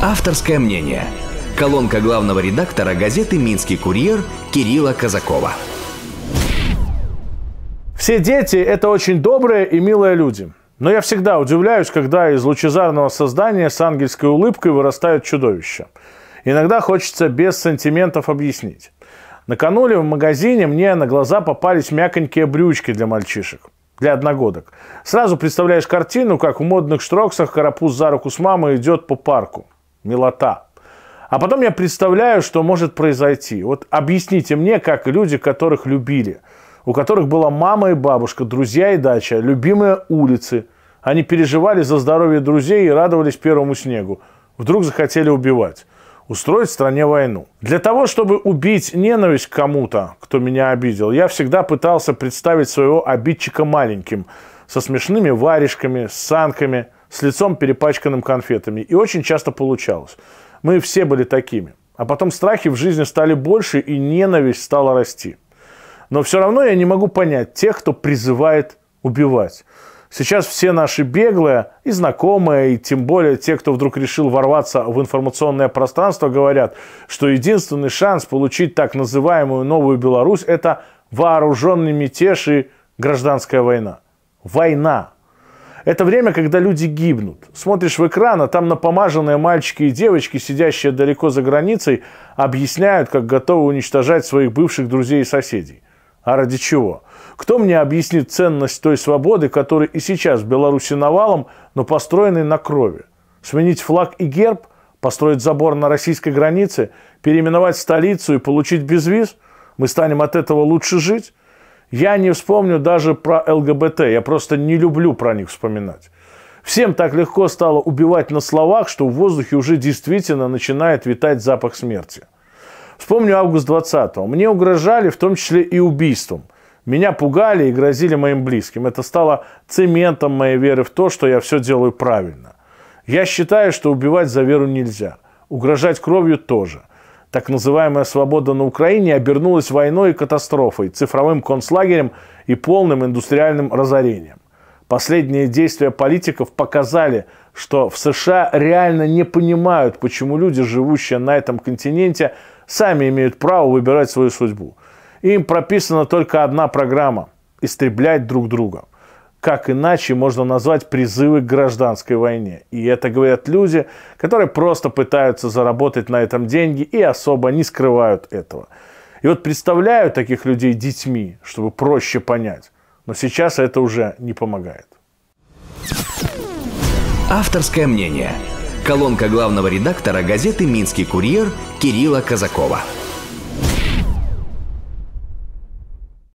Авторское мнение. Колонка главного редактора газеты «Минский курьер» Кирилла Казакова. Все дети – это очень добрые и милые люди. Но я всегда удивляюсь, когда из лучезарного создания с ангельской улыбкой вырастают чудовища. Иногда хочется без сантиментов объяснить. Накануне в магазине мне на глаза попались мяконькие брючки для мальчишек для одногодок. Сразу представляешь картину, как в модных штроксах карапуз за руку с мамой идет по парку милота. А потом я представляю, что может произойти. Вот объясните мне, как люди, которых любили, у которых была мама и бабушка, друзья и дача, любимые улицы, они переживали за здоровье друзей и радовались первому снегу. Вдруг захотели убивать. Устроить стране войну. Для того, чтобы убить ненависть кому-то, кто меня обидел, я всегда пытался представить своего обидчика маленьким, со смешными варежками, с санками – с лицом перепачканным конфетами. И очень часто получалось. Мы все были такими. А потом страхи в жизни стали больше, и ненависть стала расти. Но все равно я не могу понять тех, кто призывает убивать. Сейчас все наши беглые и знакомые, и тем более те, кто вдруг решил ворваться в информационное пространство, говорят, что единственный шанс получить так называемую новую Беларусь – это вооруженный мятеж и гражданская война. Война. Это время, когда люди гибнут. Смотришь в экран, а там напомаженные мальчики и девочки, сидящие далеко за границей, объясняют, как готовы уничтожать своих бывших друзей и соседей. А ради чего? Кто мне объяснит ценность той свободы, которая и сейчас в Беларуси навалом, но построенной на крови? Сменить флаг и герб, построить забор на российской границе, переименовать столицу и получить безвиз? Мы станем от этого лучше жить? Я не вспомню даже про ЛГБТ, я просто не люблю про них вспоминать. Всем так легко стало убивать на словах, что в воздухе уже действительно начинает витать запах смерти. Вспомню август 20-го. Мне угрожали в том числе и убийством. Меня пугали и грозили моим близким. Это стало цементом моей веры в то, что я все делаю правильно. Я считаю, что убивать за веру нельзя. Угрожать кровью тоже. Так называемая свобода на Украине обернулась войной и катастрофой, цифровым концлагерем и полным индустриальным разорением. Последние действия политиков показали, что в США реально не понимают, почему люди, живущие на этом континенте, сами имеют право выбирать свою судьбу. Им прописана только одна программа – истреблять друг друга – как иначе можно назвать призывы к гражданской войне. И это говорят люди, которые просто пытаются заработать на этом деньги и особо не скрывают этого. И вот представляю таких людей детьми, чтобы проще понять. Но сейчас это уже не помогает. Авторское мнение. Колонка главного редактора газеты «Минский курьер» Кирилла Казакова.